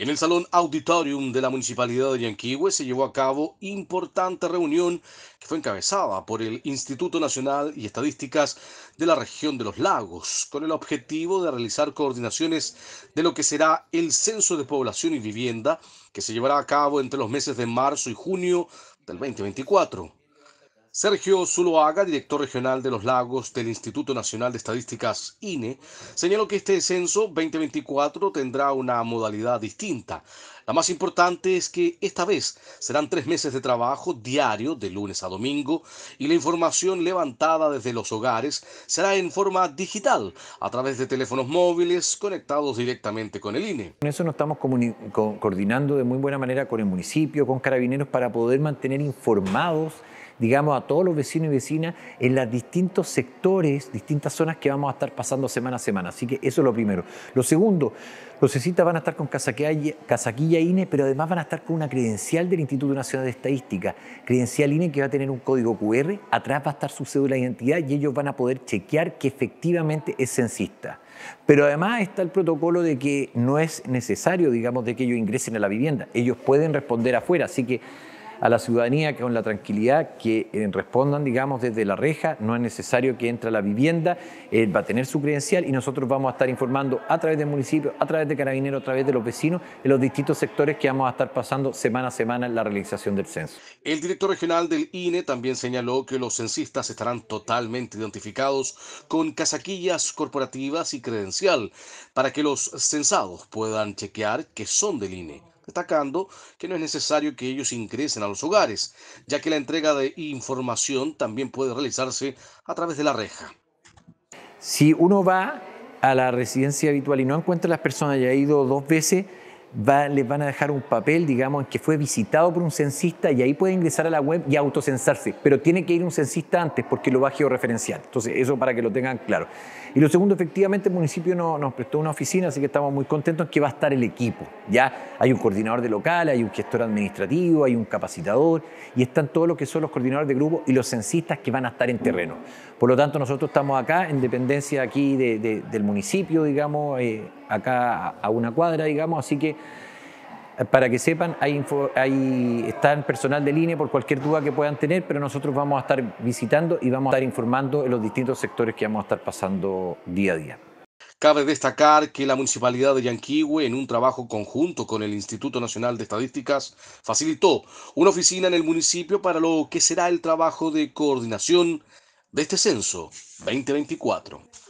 En el Salón Auditorium de la Municipalidad de Yanquihue se llevó a cabo importante reunión que fue encabezada por el Instituto Nacional y Estadísticas de la región de los lagos, con el objetivo de realizar coordinaciones de lo que será el Censo de Población y Vivienda que se llevará a cabo entre los meses de marzo y junio del 2024. Sergio Zuloaga, director regional de los lagos del Instituto Nacional de Estadísticas INE, señaló que este censo 2024 tendrá una modalidad distinta. La más importante es que esta vez serán tres meses de trabajo diario de lunes a domingo y la información levantada desde los hogares será en forma digital a través de teléfonos móviles conectados directamente con el INE. Con eso nos estamos coordinando de muy buena manera con el municipio, con carabineros para poder mantener informados digamos, a todos los vecinos y vecinas en los distintos sectores, distintas zonas que vamos a estar pasando semana a semana. Así que eso es lo primero. Lo segundo, los cecitas van a estar con casaquilla, casaquilla INE, pero además van a estar con una credencial del Instituto Nacional de Estadística, credencial INE que va a tener un código QR, atrás va a estar su cédula de identidad y ellos van a poder chequear que efectivamente es censista. Pero además está el protocolo de que no es necesario, digamos, de que ellos ingresen a la vivienda, ellos pueden responder afuera, así que a la ciudadanía con la tranquilidad que eh, respondan, digamos, desde la reja, no es necesario que entre a la vivienda, eh, va a tener su credencial y nosotros vamos a estar informando a través del municipio, a través de Carabineros, a través de los vecinos, en los distintos sectores que vamos a estar pasando semana a semana la realización del censo. El director regional del INE también señaló que los censistas estarán totalmente identificados con casaquillas corporativas y credencial para que los censados puedan chequear que son del INE destacando que no es necesario que ellos ingresen a los hogares, ya que la entrega de información también puede realizarse a través de la reja. Si uno va a la residencia habitual y no encuentra a las personas y ha ido dos veces, les van a dejar un papel, digamos, que fue visitado por un censista y ahí puede ingresar a la web y autocensarse, pero tiene que ir un censista antes porque lo va a georreferenciar. Entonces, eso para que lo tengan claro. Y lo segundo, efectivamente, el municipio nos prestó una oficina, así que estamos muy contentos que va a estar el equipo. Ya hay un coordinador de local, hay un gestor administrativo, hay un capacitador y están todos los que son los coordinadores de grupo y los censistas que van a estar en terreno. Por lo tanto, nosotros estamos acá en dependencia aquí del municipio, digamos. Eh, acá a una cuadra, digamos, así que eh, para que sepan, hay, está el personal de línea por cualquier duda que puedan tener, pero nosotros vamos a estar visitando y vamos a estar informando en los distintos sectores que vamos a estar pasando día a día. Cabe destacar que la Municipalidad de Yanquihue, en un trabajo conjunto con el Instituto Nacional de Estadísticas, facilitó una oficina en el municipio para lo que será el trabajo de coordinación de este censo 2024.